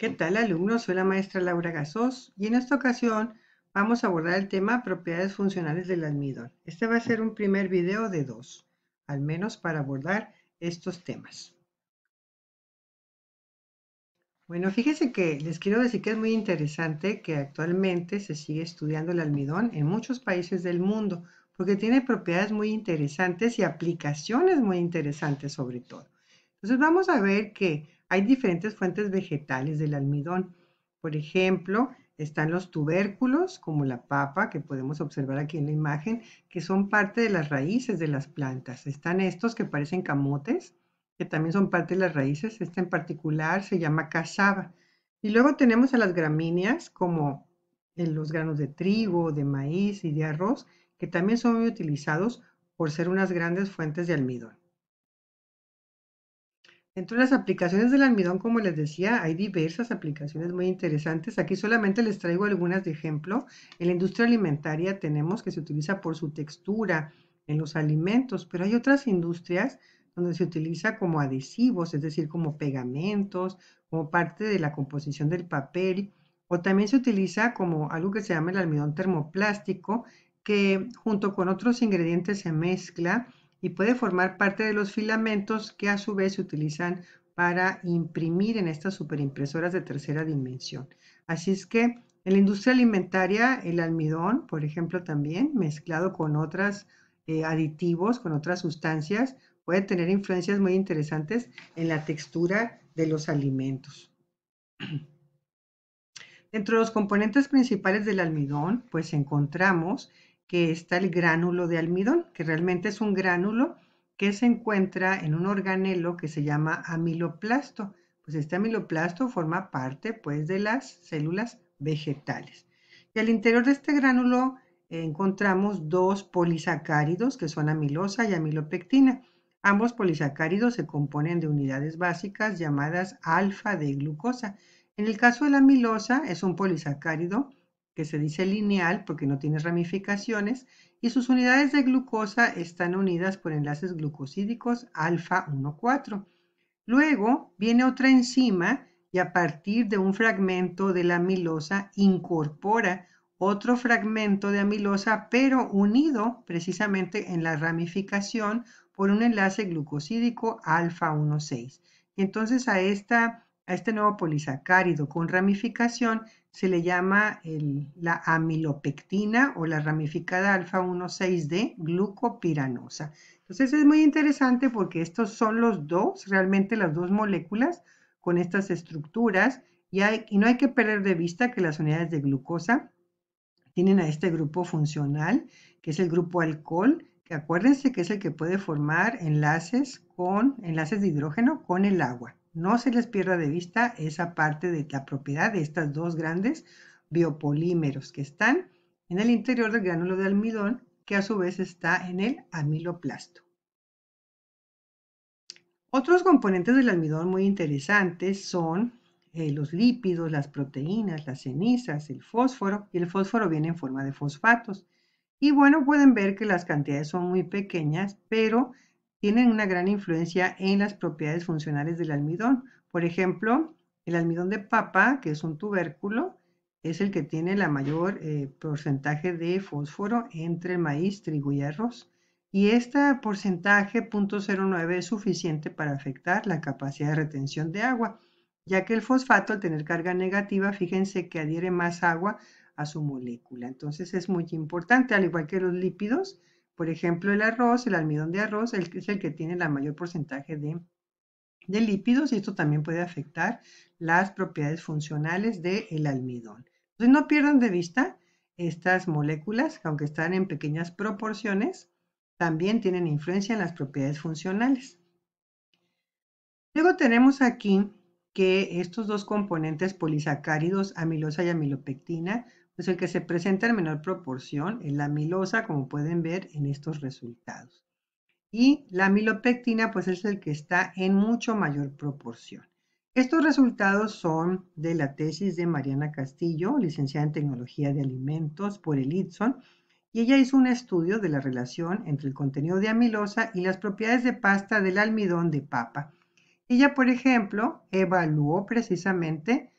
¿Qué tal alumnos? Soy la maestra Laura Gasos y en esta ocasión vamos a abordar el tema propiedades funcionales del almidón. Este va a ser un primer video de dos, al menos para abordar estos temas. Bueno, fíjense que les quiero decir que es muy interesante que actualmente se sigue estudiando el almidón en muchos países del mundo porque tiene propiedades muy interesantes y aplicaciones muy interesantes sobre todo. Entonces vamos a ver que hay diferentes fuentes vegetales del almidón. Por ejemplo, están los tubérculos, como la papa, que podemos observar aquí en la imagen, que son parte de las raíces de las plantas. Están estos que parecen camotes, que también son parte de las raíces. Este en particular se llama casaba. Y luego tenemos a las gramíneas, como en los granos de trigo, de maíz y de arroz, que también son muy utilizados por ser unas grandes fuentes de almidón. Dentro de las aplicaciones del almidón, como les decía, hay diversas aplicaciones muy interesantes. Aquí solamente les traigo algunas de ejemplo. En la industria alimentaria tenemos que se utiliza por su textura en los alimentos, pero hay otras industrias donde se utiliza como adhesivos, es decir, como pegamentos, como parte de la composición del papel, o también se utiliza como algo que se llama el almidón termoplástico, que junto con otros ingredientes se mezcla y puede formar parte de los filamentos que a su vez se utilizan para imprimir en estas superimpresoras de tercera dimensión. Así es que en la industria alimentaria, el almidón, por ejemplo, también mezclado con otros eh, aditivos, con otras sustancias, puede tener influencias muy interesantes en la textura de los alimentos. Dentro de los componentes principales del almidón, pues encontramos que está el gránulo de almidón, que realmente es un gránulo que se encuentra en un organelo que se llama amiloplasto. Pues este amiloplasto forma parte pues de las células vegetales. Y al interior de este gránulo eh, encontramos dos polisacáridos que son amilosa y amilopectina. Ambos polisacáridos se componen de unidades básicas llamadas alfa de glucosa. En el caso de la amilosa es un polisacárido que se dice lineal porque no tiene ramificaciones, y sus unidades de glucosa están unidas por enlaces glucosídicos alfa-1,4. Luego viene otra enzima y a partir de un fragmento de la amilosa incorpora otro fragmento de amilosa, pero unido precisamente en la ramificación por un enlace glucosídico alfa-1,6. Entonces a esta a este nuevo polisacárido con ramificación se le llama la amilopectina o la ramificada alfa 1,6D glucopiranosa. Entonces es muy interesante porque estos son los dos, realmente las dos moléculas con estas estructuras y, no hay que perder de vista que las unidades de glucosa tienen a este grupo funcional, que es el grupo alcohol, que acuérdense que es el que puede formar enlaces con enlaces de hidrógeno con el agua. No se les pierda de vista esa parte de la propiedad de estas dos grandes biopolímeros que están en el interior del gránulo de almidón, que a su vez está en el amiloplasto. Otros componentes del almidón muy interesantes son eh, los lípidos, las proteínas, las cenizas, el fósforo, y el fósforo viene en forma de fosfatos. Y bueno, pueden ver que las cantidades son muy pequeñas, pero tienen una gran influencia en las propiedades funcionales del almidón. Por ejemplo, el almidón de papa, que es un tubérculo, es el que tiene la mayor eh, porcentaje de fósforo entre maíz, trigo y arroz. Y este porcentaje, 0.09, es suficiente para afectar la capacidad de retención de agua, ya que el fosfato al tener carga negativa, fíjense que adhiere más agua a su molécula. Entonces es muy importante, al igual que los lípidos, por ejemplo, el arroz, el almidón de arroz es el que tiene la mayor porcentaje de, de lípidos y esto también puede afectar las propiedades funcionales del almidón. Entonces no pierdan de vista estas moléculas, aunque están en pequeñas proporciones, también tienen influencia en las propiedades funcionales. Luego tenemos aquí que estos dos componentes polisacáridos, amilosa y amilopectina, es pues el que se presenta en menor proporción en la amilosa, como pueden ver en estos resultados. Y la amilopectina, pues es el que está en mucho mayor proporción. Estos resultados son de la tesis de Mariana Castillo, licenciada en Tecnología de Alimentos por el ITSON, y ella hizo un estudio de la relación entre el contenido de amilosa y las propiedades de pasta del almidón de papa. Ella, por ejemplo, evaluó precisamente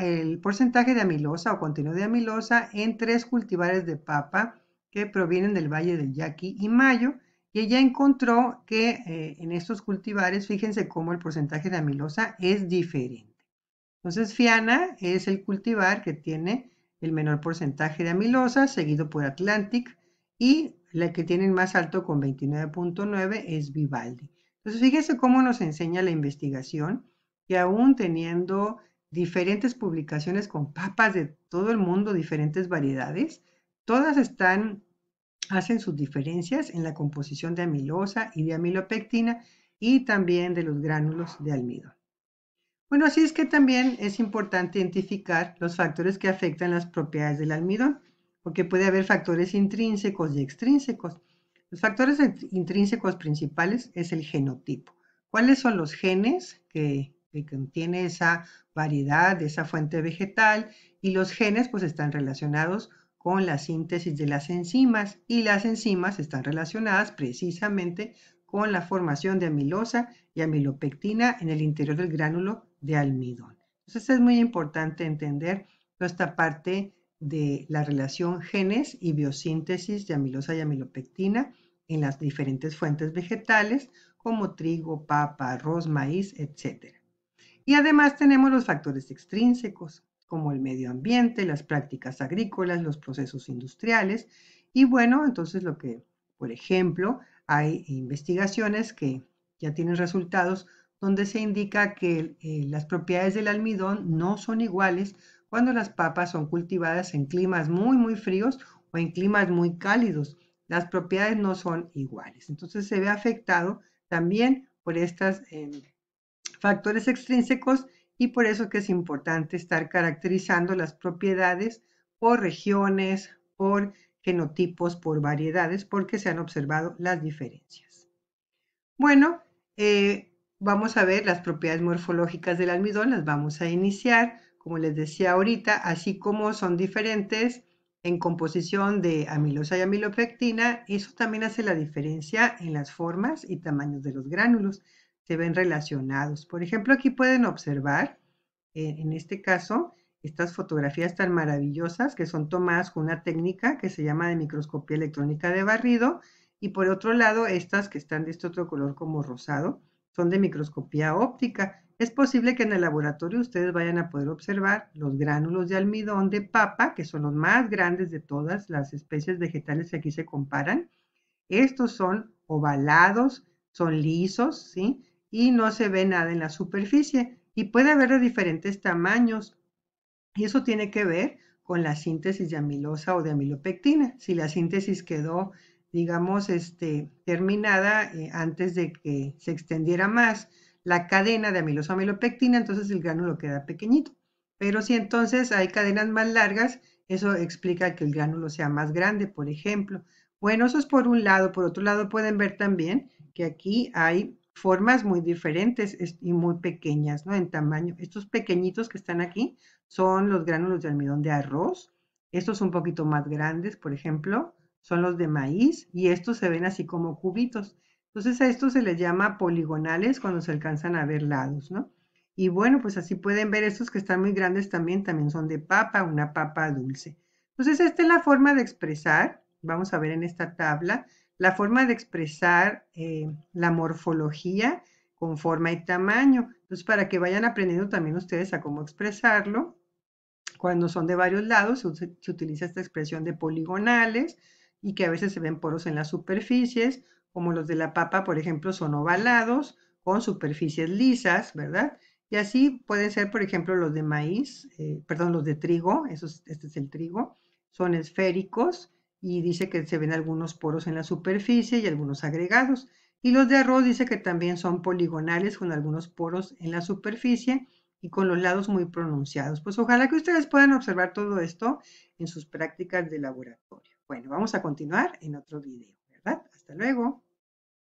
el porcentaje de amilosa o contenido de amilosa en tres cultivares de papa que provienen del Valle del Yaqui y Mayo. Y ella encontró que eh, en estos cultivares, fíjense cómo el porcentaje de amilosa es diferente. Entonces, Fiana es el cultivar que tiene el menor porcentaje de amilosa, seguido por Atlantic, y la que tiene más alto con 29.9 es Vivaldi. Entonces, fíjense cómo nos enseña la investigación que aún teniendo diferentes publicaciones con papas de todo el mundo, diferentes variedades. Todas están, hacen sus diferencias en la composición de amilosa y de amilopectina y también de los gránulos de almidón. Bueno, así es que también es importante identificar los factores que afectan las propiedades del almidón, porque puede haber factores intrínsecos y extrínsecos. Los factores intrínsecos principales es el genotipo. ¿Cuáles son los genes que que contiene esa variedad, de esa fuente vegetal, y los genes pues están relacionados con la síntesis de las enzimas y las enzimas están relacionadas precisamente con la formación de amilosa y amilopectina en el interior del gránulo de almidón. Entonces es muy importante entender esta parte de la relación genes y biosíntesis de amilosa y amilopectina en las diferentes fuentes vegetales como trigo, papa, arroz, maíz, etc. Y además tenemos los factores extrínsecos, como el medio ambiente, las prácticas agrícolas, los procesos industriales. Y bueno, entonces lo que, por ejemplo, hay investigaciones que ya tienen resultados donde se indica que eh, las propiedades del almidón no son iguales cuando las papas son cultivadas en climas muy, muy fríos o en climas muy cálidos. Las propiedades no son iguales. Entonces se ve afectado también por estas em, factores extrínsecos y por eso que es importante estar caracterizando las propiedades por regiones, por genotipos, por variedades, porque se han observado las diferencias. Bueno, eh, vamos a ver las propiedades morfológicas del almidón, las vamos a iniciar, como les decía ahorita, así como son diferentes en composición de amilosa y amilopectina, eso también hace la diferencia en las formas y tamaños de los gránulos se ven relacionados. Por ejemplo, aquí pueden observar, eh, en este caso, estas fotografías tan maravillosas que son tomadas con una técnica que se llama de microscopía electrónica de barrido y por otro lado estas que están de este otro color como rosado son de microscopía óptica. Es posible que en el laboratorio ustedes vayan a poder observar los gránulos de almidón de papa, que son los más grandes de todas las especies vegetales que aquí se comparan. Estos son ovalados, son lisos, ¿sí? y no se ve nada en la superficie y puede haber de diferentes tamaños. Y eso tiene que ver con la síntesis de amilosa o de amilopectina. Si la síntesis quedó, digamos, este, terminada eh, antes de que se extendiera más la cadena de amilosa o amilopectina, entonces el gránulo queda pequeñito. Pero si entonces hay cadenas más largas, eso explica que el gránulo sea más grande, por ejemplo. Bueno, eso es por un lado. Por otro lado, pueden ver también que aquí hay formas muy diferentes y muy pequeñas, ¿no? En tamaño. Estos pequeñitos que están aquí son los gránulos de almidón de arroz. Estos un poquito más grandes, por ejemplo, son los de maíz y estos se ven así como cubitos. Entonces a estos se les llama poligonales cuando se alcanzan a ver lados, ¿no? Y bueno, pues así pueden ver estos que están muy grandes también, también son de papa, una papa dulce. Entonces esta es la forma de expresar, vamos a ver en esta tabla, la forma de expresar eh, la morfología con forma y tamaño. Entonces, para que vayan aprendiendo también ustedes a cómo expresarlo, cuando son de varios lados se, utiliza esta expresión de poligonales y que a veces se ven poros en las superficies, como los de la papa, por ejemplo, son ovalados con superficies lisas, ¿verdad? Y así pueden ser, por ejemplo, los de maíz, eh, perdón, los de trigo, eso este es el trigo, son esféricos y dice que se ven algunos poros en la superficie y algunos agregados. Y los de arroz dice que también son poligonales con algunos poros en la superficie y con los lados muy pronunciados. Pues ojalá que ustedes puedan observar todo esto en sus prácticas de laboratorio. Bueno, vamos a continuar en otro video, ¿verdad? Hasta luego.